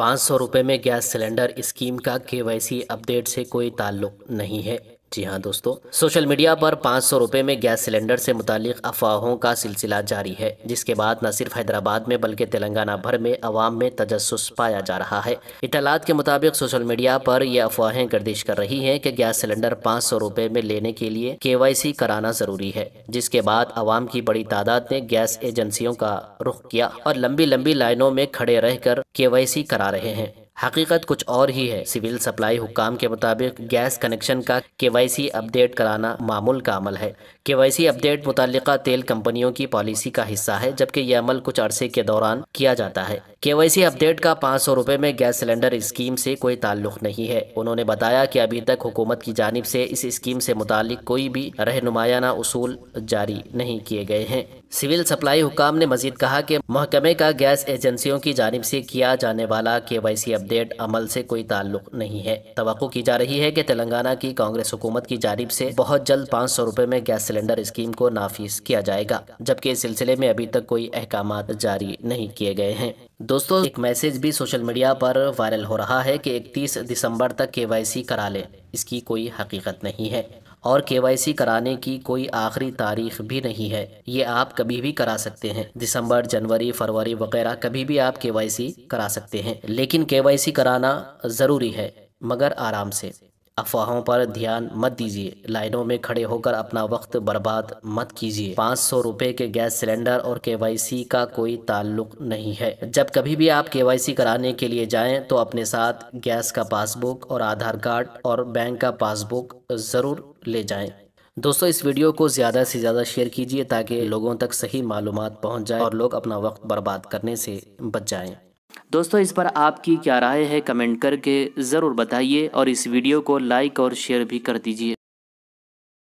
पाँच सौ रुपये में गैस सिलेंडर स्कीम का केवाईसी अपडेट से कोई ताल्लुक नहीं है जी हाँ दोस्तों सोशल मीडिया पर पाँच सौ रुपये में गैस सिलेंडर से मुतालिक अफवाहों का सिलसिला जारी है जिसके बाद न सिर्फ हैदराबाद में बल्कि तेलंगाना भर में अवाम में तजस पाया जा रहा है इतलात के मुताबिक सोशल मीडिया पर यह अफवाहें गर्दिश कर रही हैं कि गैस सिलेंडर पाँच सौ रुपये में लेने के लिए के कराना ज़रूरी है जिसके बाद अवाम की बड़ी तादाद ने गैस एजेंसियों का रुख किया और लंबी लंबी लाइनों में खड़े रहकर के करा रहे हैं हकीकत कुछ और ही है सिविल सप्लाई हुकाम के मुताबिक गैस कनेक्शन का केवाईसी अपडेट कराना मामूल का अमल है केवाईसी अपडेट मुतल तेल कंपनियों की पॉलिसी का हिस्सा है जबकि यह अमल कुछ अरसे के दौरान किया जाता है केवाईसी अपडेट का पाँच सौ रुपए में गैस सिलेंडर स्कीम से कोई ताल्लुक नहीं है उन्होंने बताया कि अभी तक हुकूमत की जानब से इस स्कीम से मुतालिक कोई भी रहनुमायाना उसूल जारी नहीं किए गए हैं सिविल सप्लाई हुकाम ने मजीद कहा कि महकमे का गैस एजेंसियों की जानब से किया जाने वाला के वाई सी अपडेट अमल से कोई ताल्लुक नहीं है तो की जा रही है कि तेलंगाना की कांग्रेस हुकूमत की जानब से बहुत जल्द पाँच सौ रुपए में गैस सिलेंडर स्कीम को नाफिज किया जाएगा जबकि इस सिलसिले में अभी तक कोई अहकाम जारी नहीं किए गए हैं दोस्तों एक मैसेज भी सोशल मीडिया पर वायरल हो रहा है कि इकतीस दिसंबर तक के वाई सी करा ले इसकी कोई हकीकत नहीं है और के कराने की कोई आखिरी तारीख भी नहीं है ये आप कभी भी करा सकते हैं दिसंबर जनवरी फरवरी वगैरह कभी भी आप के करा सकते हैं लेकिन के कराना ज़रूरी है मगर आराम से अफवाहों पर ध्यान मत दीजिए लाइनों में खड़े होकर अपना वक्त बर्बाद मत कीजिए पाँच सौ रुपये के गैस सिलेंडर और के का कोई ताल्लुक नहीं है जब कभी भी आप के कराने के लिए जाएं तो अपने साथ गैस का पासबुक और आधार कार्ड और बैंक का पासबुक ज़रूर ले जाएं दोस्तों इस वीडियो को ज़्यादा से ज़्यादा शेयर कीजिए ताकि लोगों तक सही मालूम पहुँच जाए और लोग अपना वक्त बर्बाद करने से बच जाएँ दोस्तों इस पर आपकी क्या राय है कमेंट करके ज़रूर बताइए और इस वीडियो को लाइक और शेयर भी कर दीजिए